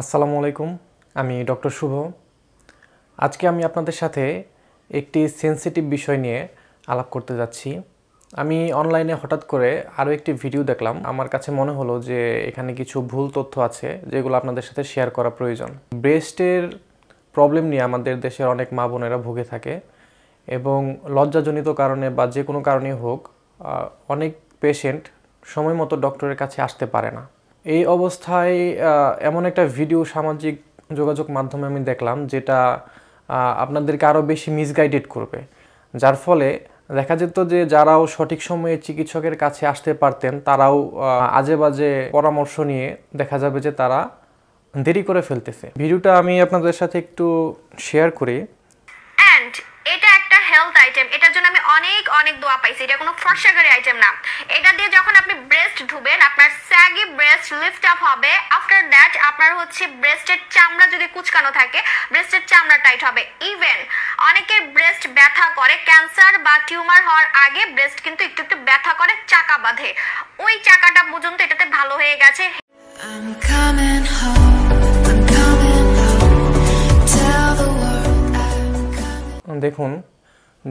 আসসালামু আলাইকুম আমি ডক্টর শুভ আজকে আমি আপনাদের সাথে একটি সেন্সিটিভ বিষয় নিয়ে আলাপ করতে যাচ্ছি আমি অনলাইনে হঠাৎ করে আরও একটি ভিডিও দেখলাম আমার কাছে মনে হলো যে এখানে কিছু ভুল তথ্য আছে যেগুলো আপনাদের সাথে শেয়ার করা প্রয়োজন ব্রেস্টের প্রবলেম নিয়ে আমাদের দেশের অনেক মা বোনেরা ভুগে থাকে এবং লজ্জাজনিত কারণে বা যে কোনো কারণেই হোক অনেক পেশেন্ট সময় মতো ডক্টরের কাছে আসতে পারে না এই অবস্থায় এমন একটা ভিডিও সামাজিক যোগাযোগ মাধ্যমে আমি দেখলাম যেটা আপনাদেরকে আরও বেশি মিসগাইডেড করবে যার ফলে দেখা যেত যে যারাও সঠিক সময়ে চিকিৎসকের কাছে আসতে পারতেন তারাও আজে বাজে পরামর্শ নিয়ে দেখা যাবে যে তারা দেরি করে ফেলতেছে ভিডিওটা আমি আপনাদের সাথে একটু শেয়ার করি হেলথ আইটেম এটার জন্য আমি অনেক অনেক দোয়া পাইছি এটা কোনো ফর্সাগারি আইটেম না এটা দিয়ে যখন আপনি ব্রেস্ট ধুবেন আপনার স্যাগি ব্রেস্ট লিফট আপ হবে আফটার দ্যাট আপনার হচ্ছে ব্রেস্টের চামড়া যদি কুচকানো থাকে ব্রেস্টের চামড়া টাইট হবে ইভেন অনেকের ব্রেস্ট ব্যথা করে ক্যান্সার বা টিউমার হওয়ার আগে ব্রেস্ট কিন্তু একটু একটু ব্যথা করে চাকা বাঁধে ওই চাকাটা পর্যন্ত এটাতে ভালো হয়ে গেছে দেখুন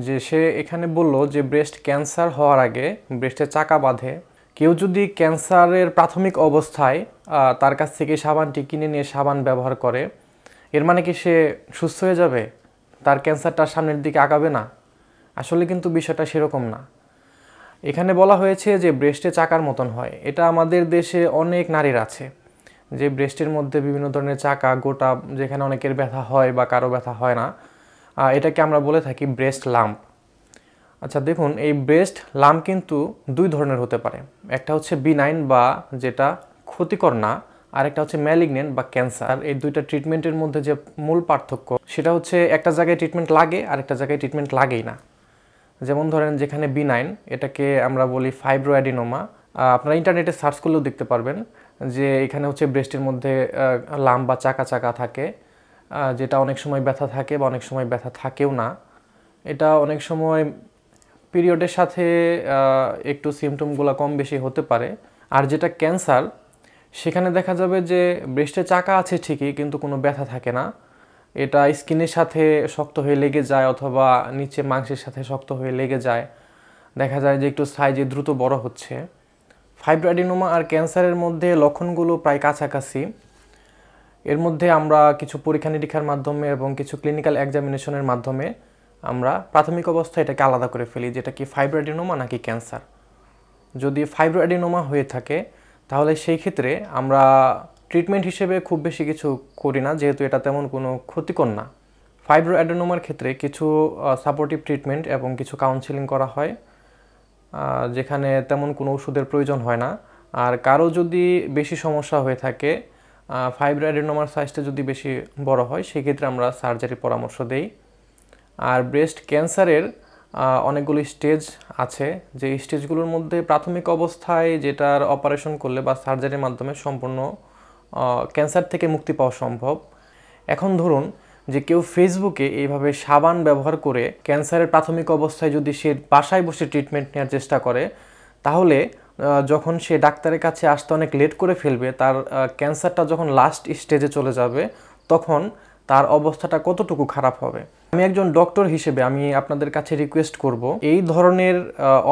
যে সে এখানে বলল যে ব্রেস্ট ক্যান্সার হওয়ার আগে ব্রেস্টে চাকা বাঁধে কেউ যদি ক্যান্সারের প্রাথমিক অবস্থায় তার কাছ থেকে সাবানটি কিনে নিয়ে সাবান ব্যবহার করে এর মানে কি সে সুস্থ হয়ে যাবে তার ক্যান্সারটা সামনের দিকে আগাবে না আসলে কিন্তু বিষয়টা সেরকম না এখানে বলা হয়েছে যে ব্রেস্টে চাকার মতন হয় এটা আমাদের দেশে অনেক নারীর আছে যে ব্রেস্টের মধ্যে বিভিন্ন ধরনের চাকা গোটা যেখানে অনেকের ব্যথা হয় বা কারো ব্যথা হয় না এটাকে আমরা বলে থাকি ব্রেস্ট লাম্প আচ্ছা দেখুন এই ব্রেস্ট লাম্প কিন্তু দুই ধরনের হতে পারে একটা হচ্ছে বিনাইন বা যেটা ক্ষতিকর না আরেকটা হচ্ছে ম্যালিগনেন্ট বা ক্যান্সার এই দুইটা ট্রিটমেন্টের মধ্যে যে মূল পার্থক্য সেটা হচ্ছে একটা জায়গায় ট্রিটমেন্ট লাগে আর একটা জায়গায় ট্রিটমেন্ট লাগেই না যেমন ধরেন যেখানে বিনাইন এটাকে আমরা বলি অ্যাডিনোমা আপনারা ইন্টারনেটে সার্চ করলেও দেখতে পারবেন যে এখানে হচ্ছে ব্রেস্টের মধ্যে লাম্বা চাকা চাকা থাকে যেটা অনেক সময় ব্যথা থাকে বা অনেক সময় ব্যথা থাকেও না এটা অনেক সময় পিরিয়ডের সাথে একটু সিমটমগুলো কম বেশি হতে পারে আর যেটা ক্যান্সার সেখানে দেখা যাবে যে ব্রেস্টে চাকা আছে ঠিকই কিন্তু কোনো ব্যথা থাকে না এটা স্কিনের সাথে শক্ত হয়ে লেগে যায় অথবা নিচে মাংসের সাথে শক্ত হয়ে লেগে যায় দেখা যায় যে একটু সাইজে দ্রুত বড় হচ্ছে ফাইব্রাডিনোমা আর ক্যান্সারের মধ্যে লক্ষণগুলো প্রায় কাছাকাছি এর মধ্যে আমরা কিছু পরীক্ষা নিরীক্ষার মাধ্যমে এবং কিছু ক্লিনিক্যাল এক্সামিনেশনের মাধ্যমে আমরা প্রাথমিক অবস্থায় এটাকে আলাদা করে ফেলি যেটা কি ফাইব্রোডিনোমা নাকি ক্যান্সার যদি ফাইব্রোডিনোমা হয়ে থাকে তাহলে সেই ক্ষেত্রে আমরা ট্রিটমেন্ট হিসেবে খুব বেশি কিছু করি না যেহেতু এটা তেমন কোনো ক্ষতিকর না অ্যাডেনোমার ক্ষেত্রে কিছু সাপোর্টিভ ট্রিটমেন্ট এবং কিছু কাউন্সিলিং করা হয় যেখানে তেমন কোনো ওষুধের প্রয়োজন হয় না আর কারো যদি বেশি সমস্যা হয়ে থাকে ফাইব্রয়েডেনোমার সাইজটা যদি বেশি বড় হয় সেক্ষেত্রে আমরা সার্জারি পরামর্শ দেই আর ব্রেস্ট ক্যান্সারের অনেকগুলো স্টেজ আছে যে স্টেজগুলোর মধ্যে প্রাথমিক অবস্থায় যেটার অপারেশন করলে বা সার্জারির মাধ্যমে সম্পূর্ণ ক্যান্সার থেকে মুক্তি পাওয়া সম্ভব এখন ধরুন যে কেউ ফেসবুকে এইভাবে সাবান ব্যবহার করে ক্যান্সারের প্রাথমিক অবস্থায় যদি সে বাসায় বসে ট্রিটমেন্ট নেওয়ার চেষ্টা করে তাহলে যখন সে ডাক্তারের কাছে আসতে অনেক লেট করে ফেলবে তার ক্যান্সারটা যখন লাস্ট স্টেজে চলে যাবে তখন তার অবস্থাটা কতটুকু খারাপ হবে আমি একজন ডক্টর হিসেবে আমি আপনাদের কাছে রিকোয়েস্ট করব এই ধরনের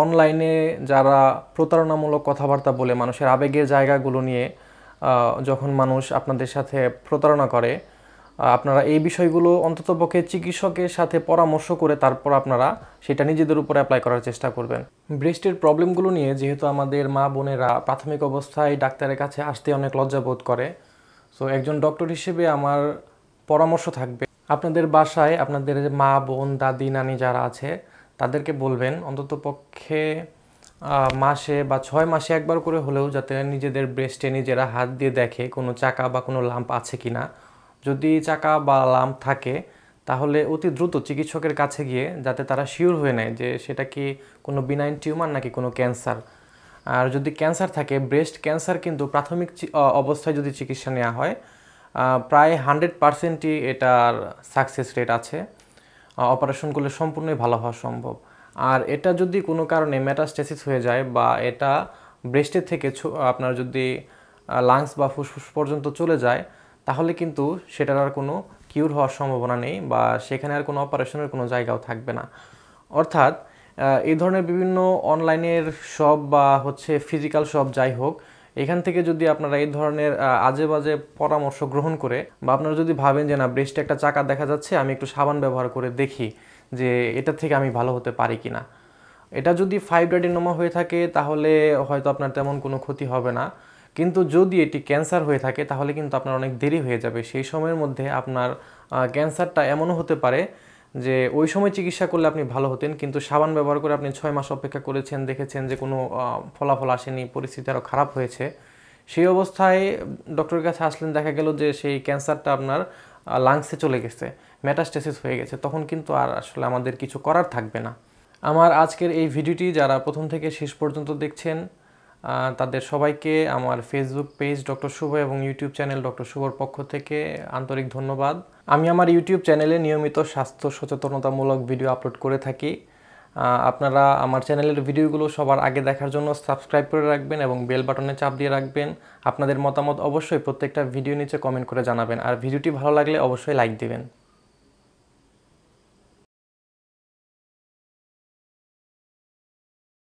অনলাইনে যারা প্রতারণামূলক কথাবার্তা বলে মানুষের আবেগের জায়গাগুলো নিয়ে যখন মানুষ আপনাদের সাথে প্রতারণা করে আপনারা এই বিষয়গুলো অন্ততপক্ষে চিকিৎসকের সাথে পরামর্শ করে তারপর আপনারা সেটা নিজেদের উপরে অ্যাপ্লাই করার চেষ্টা করবেন ব্রেস্টের প্রবলেমগুলো নিয়ে যেহেতু আমাদের মা বোনেরা প্রাথমিক অবস্থায় ডাক্তারের কাছে আসতে অনেক লজ্জাবোধ করে সো একজন ডক্টর হিসেবে আমার পরামর্শ থাকবে আপনাদের বাসায় আপনাদের মা বোন দাদি নানি যারা আছে তাদেরকে বলবেন অন্ততপক্ষে মাসে বা ছয় মাসে একবার করে হলেও যাতে নিজেদের ব্রেস্টে নিজেরা হাত দিয়ে দেখে কোনো চাকা বা কোনো লাম্প আছে কি না যদি চাকা বা লাম্প থাকে তাহলে অতি দ্রুত চিকিৎসকের কাছে গিয়ে যাতে তারা শিওর হয়ে নেয় যে সেটা কি কোনো বিনাইন টিউমার নাকি কোনো ক্যান্সার আর যদি ক্যান্সার থাকে ব্রেস্ট ক্যান্সার কিন্তু প্রাথমিক অবস্থায় যদি চিকিৎসা নেওয়া হয় প্রায় হান্ড্রেড পারসেন্টই এটার সাকসেস রেট আছে অপারেশন করলে সম্পূর্ণই ভালো হওয়া সম্ভব আর এটা যদি কোনো কারণে ম্যাটাস্টেসিস হয়ে যায় বা এটা ব্রেস্টের থেকে আপনার যদি লাংস বা ফুসফুস পর্যন্ত চলে যায় তাহলে কিন্তু সেটার আর কোনো কিউর হওয়ার সম্ভাবনা নেই বা সেখানে আর কোনো অপারেশনের কোনো জায়গাও থাকবে না অর্থাৎ এই ধরনের বিভিন্ন অনলাইনের সব বা হচ্ছে ফিজিক্যাল সব যাই হোক এখান থেকে যদি আপনারা এই ধরনের আজে বাজে পরামর্শ গ্রহণ করে বা আপনারা যদি ভাবেন যে না ব্রেস্টে একটা চাকা দেখা যাচ্ছে আমি একটু সাবান ব্যবহার করে দেখি যে এটা থেকে আমি ভালো হতে পারি কি না এটা যদি ফাইভ ডাডিনোমা হয়ে থাকে তাহলে হয়তো আপনার তেমন কোনো ক্ষতি হবে না কিন্তু যদি এটি ক্যান্সার হয়ে থাকে তাহলে কিন্তু আপনার অনেক দেরি হয়ে যাবে সেই সময়ের মধ্যে আপনার ক্যান্সারটা এমনও হতে পারে যে ওই সময় চিকিৎসা করলে আপনি ভালো হতেন কিন্তু সাবান ব্যবহার করে আপনি ছয় মাস অপেক্ষা করেছেন দেখেছেন যে কোনো ফলাফল আসেনি পরিস্থিতি আরও খারাপ হয়েছে সেই অবস্থায় ডক্টরের কাছে আসলেন দেখা গেল যে সেই ক্যান্সারটা আপনার লাংসে চলে গেছে ম্যাটাস্টেসিস হয়ে গেছে তখন কিন্তু আর আসলে আমাদের কিছু করার থাকবে না আমার আজকের এই ভিডিওটি যারা প্রথম থেকে শেষ পর্যন্ত দেখছেন তাদের সবাইকে আমার ফেসবুক পেজ ডক্টর শুভ এবং ইউটিউব চ্যানেল ডক্টর শুভর পক্ষ থেকে আন্তরিক ধন্যবাদ আমি আমার ইউটিউব চ্যানেলে নিয়মিত স্বাস্থ্য সচেতনতামূলক ভিডিও আপলোড করে থাকি আপনারা আমার চ্যানেলের ভিডিওগুলো সবার আগে দেখার জন্য সাবস্ক্রাইব করে রাখবেন এবং বেল বাটনে চাপ দিয়ে রাখবেন আপনাদের মতামত অবশ্যই প্রত্যেকটা ভিডিও নিচে কমেন্ট করে জানাবেন আর ভিডিওটি ভালো লাগলে অবশ্যই লাইক দিবেন